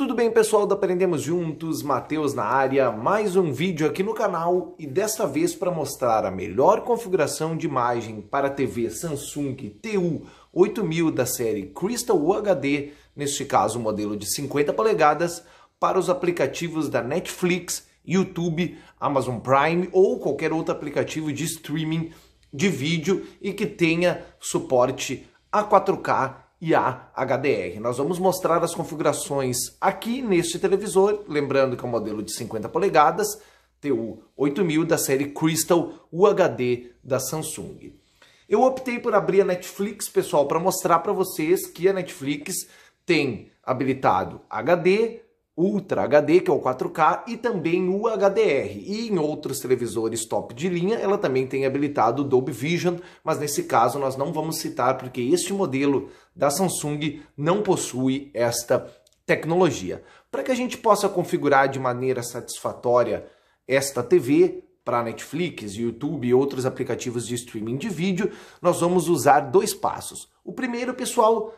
Tudo bem, pessoal do Aprendemos Juntos? Matheus na área, mais um vídeo aqui no canal e desta vez para mostrar a melhor configuração de imagem para a TV Samsung TU8000 da série Crystal UHD, neste caso o modelo de 50 polegadas, para os aplicativos da Netflix, YouTube, Amazon Prime ou qualquer outro aplicativo de streaming de vídeo e que tenha suporte a 4K e a HDR. Nós vamos mostrar as configurações aqui neste televisor, lembrando que é um modelo de 50 polegadas, TU 8000 da série Crystal UHD da Samsung. Eu optei por abrir a Netflix, pessoal, para mostrar para vocês que a Netflix tem habilitado HD, Ultra HD, que é o 4K, e também o HDR. E em outros televisores top de linha, ela também tem habilitado o Dolby Vision, mas nesse caso nós não vamos citar porque este modelo da Samsung não possui esta tecnologia. Para que a gente possa configurar de maneira satisfatória esta TV, para Netflix, YouTube e outros aplicativos de streaming de vídeo, nós vamos usar dois passos. O primeiro, pessoal,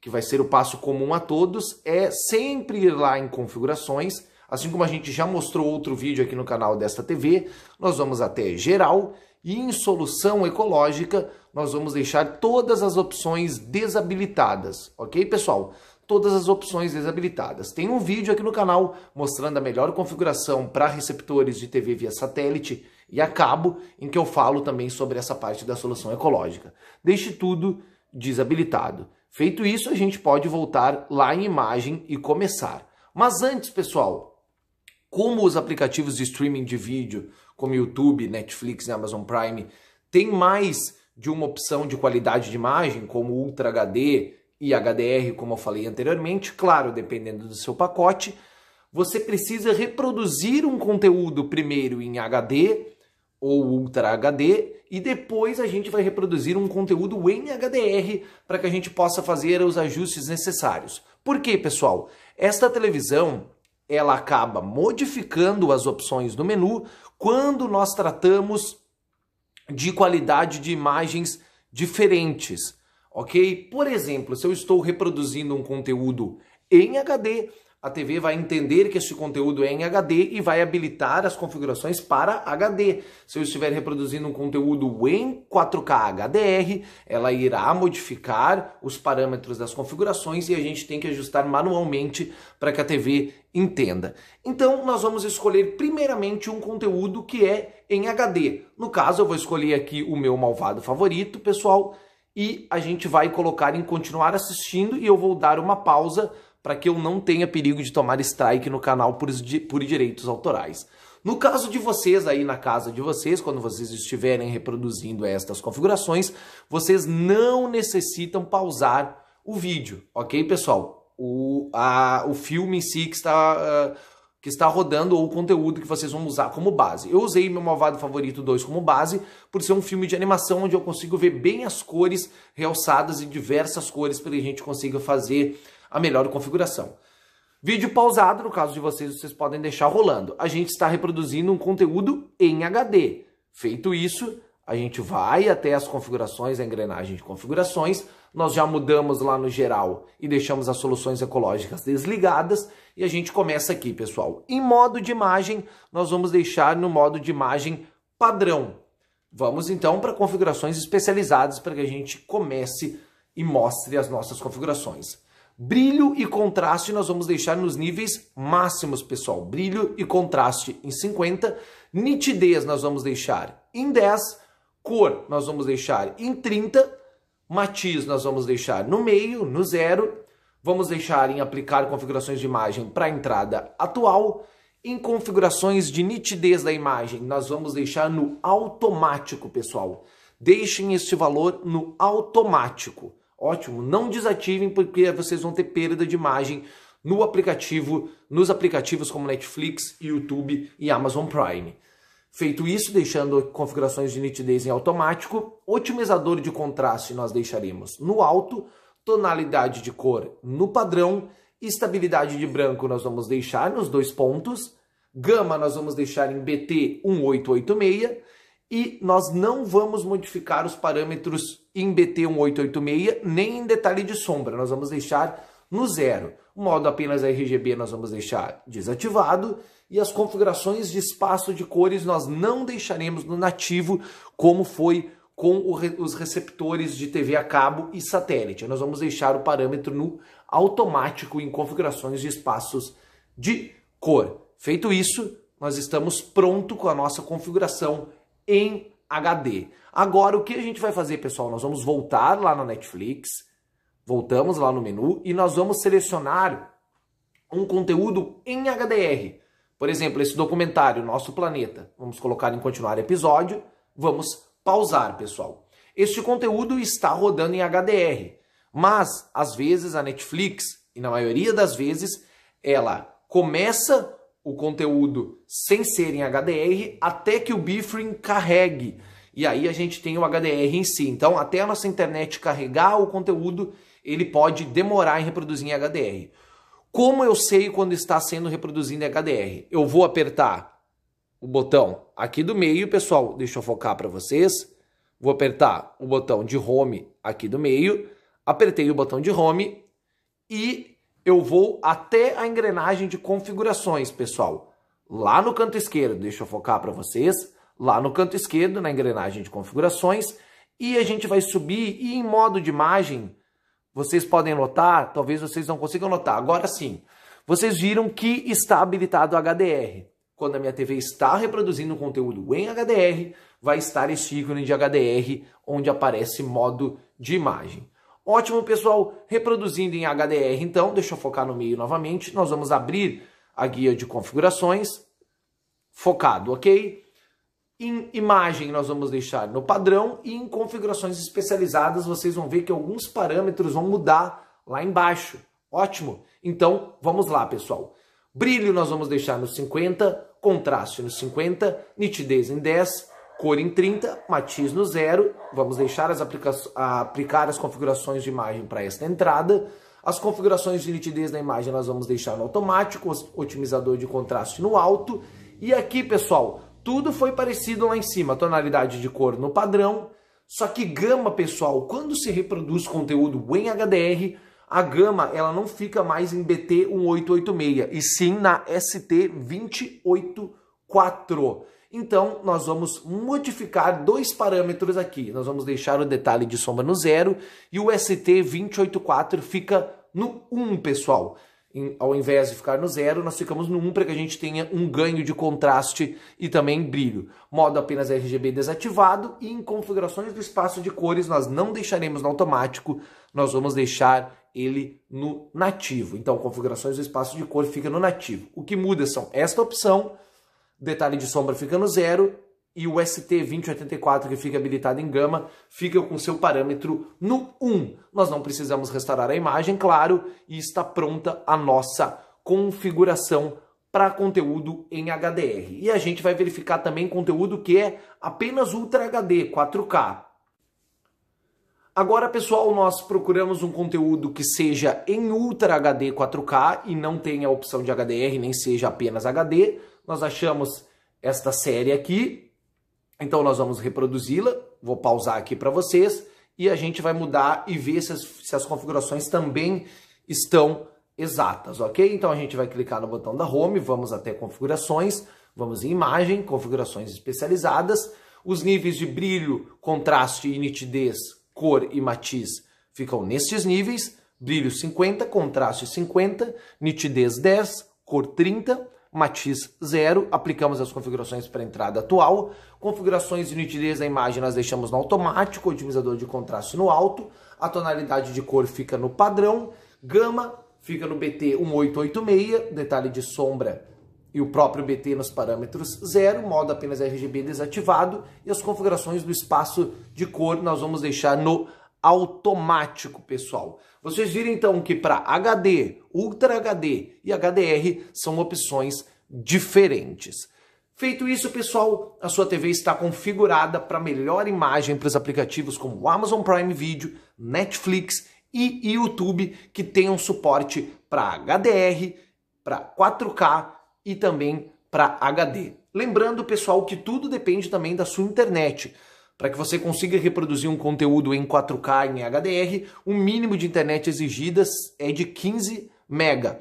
que vai ser o passo comum a todos, é sempre ir lá em configurações, assim como a gente já mostrou outro vídeo aqui no canal desta TV, nós vamos até geral e em solução ecológica nós vamos deixar todas as opções desabilitadas, ok pessoal? Todas as opções desabilitadas. Tem um vídeo aqui no canal mostrando a melhor configuração para receptores de TV via satélite e a cabo, em que eu falo também sobre essa parte da solução ecológica. Deixe tudo desabilitado. Feito isso, a gente pode voltar lá em imagem e começar. Mas antes, pessoal, como os aplicativos de streaming de vídeo, como YouTube, Netflix e Amazon Prime, têm mais de uma opção de qualidade de imagem, como Ultra HD e HDR, como eu falei anteriormente, claro, dependendo do seu pacote, você precisa reproduzir um conteúdo primeiro em HD ou Ultra HD e depois a gente vai reproduzir um conteúdo em HDR para que a gente possa fazer os ajustes necessários. Por quê, pessoal? Esta televisão ela acaba modificando as opções do menu quando nós tratamos de qualidade de imagens diferentes, ok? Por exemplo, se eu estou reproduzindo um conteúdo em HD, a TV vai entender que esse conteúdo é em HD e vai habilitar as configurações para HD. Se eu estiver reproduzindo um conteúdo em 4K HDR, ela irá modificar os parâmetros das configurações e a gente tem que ajustar manualmente para que a TV entenda. Então, nós vamos escolher primeiramente um conteúdo que é em HD. No caso, eu vou escolher aqui o meu malvado favorito, pessoal, e a gente vai colocar em continuar assistindo e eu vou dar uma pausa para que eu não tenha perigo de tomar strike no canal por, por direitos autorais. No caso de vocês aí na casa de vocês, quando vocês estiverem reproduzindo estas configurações, vocês não necessitam pausar o vídeo, ok, pessoal? O, a, o filme em si que está, uh, que está rodando ou o conteúdo que vocês vão usar como base. Eu usei meu Malvado Favorito 2 como base por ser um filme de animação onde eu consigo ver bem as cores realçadas e diversas cores para que a gente consiga fazer a melhor configuração. Vídeo pausado, no caso de vocês, vocês podem deixar rolando. A gente está reproduzindo um conteúdo em HD. Feito isso, a gente vai até as configurações, a engrenagem de configurações, nós já mudamos lá no geral e deixamos as soluções ecológicas desligadas e a gente começa aqui, pessoal. Em modo de imagem, nós vamos deixar no modo de imagem padrão. Vamos então para configurações especializadas para que a gente comece e mostre as nossas configurações. Brilho e contraste nós vamos deixar nos níveis máximos, pessoal. Brilho e contraste em 50. Nitidez nós vamos deixar em 10. Cor nós vamos deixar em 30. Matiz nós vamos deixar no meio, no zero. Vamos deixar em aplicar configurações de imagem para a entrada atual. Em configurações de nitidez da imagem, nós vamos deixar no automático, pessoal. Deixem este valor no automático. Ótimo, não desativem porque vocês vão ter perda de imagem no aplicativo, nos aplicativos como Netflix, YouTube e Amazon Prime. Feito isso, deixando configurações de nitidez em automático, otimizador de contraste nós deixaremos no alto, tonalidade de cor no padrão, estabilidade de branco nós vamos deixar nos dois pontos, gama nós vamos deixar em BT 1886 e nós não vamos modificar os parâmetros em BT1886, nem em detalhe de sombra, nós vamos deixar no zero. O modo apenas RGB nós vamos deixar desativado e as configurações de espaço de cores nós não deixaremos no nativo, como foi com os receptores de TV a cabo e satélite. Nós vamos deixar o parâmetro no automático em configurações de espaços de cor. Feito isso, nós estamos pronto com a nossa configuração em HD. Agora, o que a gente vai fazer, pessoal? Nós vamos voltar lá na Netflix, voltamos lá no menu e nós vamos selecionar um conteúdo em HDR. Por exemplo, esse documentário, Nosso Planeta. Vamos colocar em continuar episódio. Vamos pausar, pessoal. Este conteúdo está rodando em HDR, mas às vezes a Netflix, e na maioria das vezes, ela começa o conteúdo sem ser em HDR até que o Bifring carregue. E aí a gente tem o HDR em si. Então, até a nossa internet carregar o conteúdo, ele pode demorar em reproduzir em HDR. Como eu sei quando está sendo reproduzido em HDR? Eu vou apertar o botão aqui do meio, pessoal, deixa eu focar para vocês. Vou apertar o botão de home aqui do meio, apertei o botão de home e eu vou até a engrenagem de configurações, pessoal. Lá no canto esquerdo, deixa eu focar para vocês, lá no canto esquerdo, na engrenagem de configurações, e a gente vai subir e em modo de imagem, vocês podem notar, talvez vocês não consigam notar, agora sim, vocês viram que está habilitado HDR. Quando a minha TV está reproduzindo conteúdo em HDR, vai estar esse ícone de HDR onde aparece modo de imagem. Ótimo, pessoal. Reproduzindo em HDR, então, deixa eu focar no meio novamente. Nós vamos abrir a guia de configurações. Focado, ok? Em imagem, nós vamos deixar no padrão. E em configurações especializadas, vocês vão ver que alguns parâmetros vão mudar lá embaixo. Ótimo. Então, vamos lá, pessoal. Brilho nós vamos deixar no 50, contraste no 50, nitidez em 10, cor em 30, matiz no zero. Vamos deixar as aplicar as configurações de imagem para esta entrada. As configurações de nitidez da imagem nós vamos deixar no automático, otimizador de contraste no alto. E aqui, pessoal, tudo foi parecido lá em cima, tonalidade de cor no padrão. Só que gama, pessoal, quando se reproduz conteúdo em HDR, a gama ela não fica mais em BT 1886, e sim na ST 284. Então, nós vamos modificar dois parâmetros aqui. Nós vamos deixar o detalhe de soma no zero e o ST284 fica no 1, pessoal. Em, ao invés de ficar no zero, nós ficamos no 1 para que a gente tenha um ganho de contraste e também brilho. Modo apenas RGB desativado e em configurações do espaço de cores nós não deixaremos no automático, nós vamos deixar ele no nativo. Então, configurações do espaço de cor fica no nativo. O que muda são esta opção detalhe de sombra fica no zero e o ST2084 que fica habilitado em gama fica com seu parâmetro no 1. Nós não precisamos restaurar a imagem, claro, e está pronta a nossa configuração para conteúdo em HDR. E a gente vai verificar também conteúdo que é apenas Ultra HD 4K. Agora, pessoal, nós procuramos um conteúdo que seja em Ultra HD 4K e não tenha a opção de HDR, nem seja apenas HD. Nós achamos esta série aqui, então nós vamos reproduzi-la. Vou pausar aqui para vocês e a gente vai mudar e ver se as, se as configurações também estão exatas, ok? Então a gente vai clicar no botão da Home, vamos até configurações, vamos em imagem, configurações especializadas, os níveis de brilho, contraste e nitidez, cor e matiz ficam nestes níveis, brilho 50, contraste 50, nitidez 10, cor 30, matiz zero, aplicamos as configurações para entrada atual, configurações de nitidez da imagem nós deixamos no automático, otimizador de contraste no alto, a tonalidade de cor fica no padrão, gama fica no BT 1886, detalhe de sombra e o próprio BT nos parâmetros zero, modo apenas RGB desativado e as configurações do espaço de cor nós vamos deixar no automático, pessoal. Vocês viram então que para HD, Ultra HD e HDR são opções diferentes. Feito isso, pessoal, a sua TV está configurada para melhor imagem para os aplicativos como Amazon Prime Video, Netflix e YouTube, que tenham suporte para HDR, para 4K e também para HD. Lembrando, pessoal, que tudo depende também da sua internet. Para que você consiga reproduzir um conteúdo em 4K em HDR, o mínimo de internet exigidas é de 15 mega.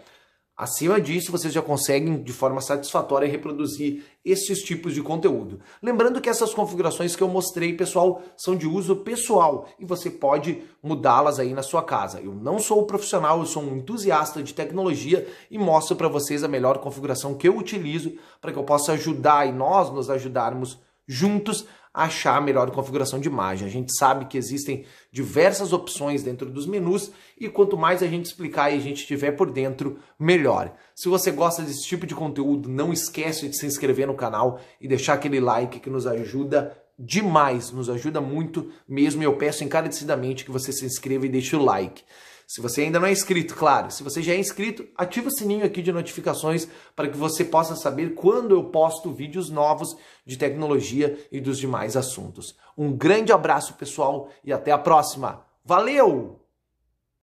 Acima disso, vocês já conseguem de forma satisfatória reproduzir esses tipos de conteúdo. Lembrando que essas configurações que eu mostrei, pessoal, são de uso pessoal e você pode mudá-las aí na sua casa. Eu não sou profissional, eu sou um entusiasta de tecnologia e mostro para vocês a melhor configuração que eu utilizo para que eu possa ajudar e nós nos ajudarmos juntos achar a melhor configuração de imagem. A gente sabe que existem diversas opções dentro dos menus e quanto mais a gente explicar e a gente tiver por dentro, melhor. Se você gosta desse tipo de conteúdo, não esquece de se inscrever no canal e deixar aquele like que nos ajuda demais, nos ajuda muito mesmo. eu peço encarecidamente que você se inscreva e deixe o like. Se você ainda não é inscrito, claro. Se você já é inscrito, ativa o sininho aqui de notificações para que você possa saber quando eu posto vídeos novos de tecnologia e dos demais assuntos. Um grande abraço, pessoal, e até a próxima. Valeu!